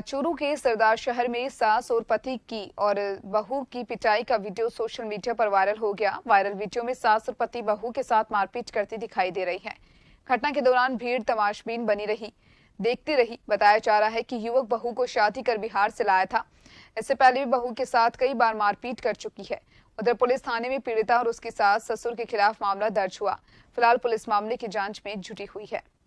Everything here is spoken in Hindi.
चूरू के सरदार शहर में सास और पति की और बहू की पिटाई का वीडियो सोशल मीडिया पर वायरल हो गया वायरल वीडियो में सास और पति बहू के साथ मारपीट करती दिखाई दे रही है घटना के दौरान भीड़ तमाशबीन बनी रही देखती रही बताया जा रहा है कि युवक बहू को शादी कर बिहार से लाया था इससे पहले भी बहू के साथ कई बार मारपीट कर चुकी है उधर पुलिस थाने में पीड़िता और उसकी सास ससुर के खिलाफ मामला दर्ज हुआ फिलहाल पुलिस मामले की जांच में जुटी हुई है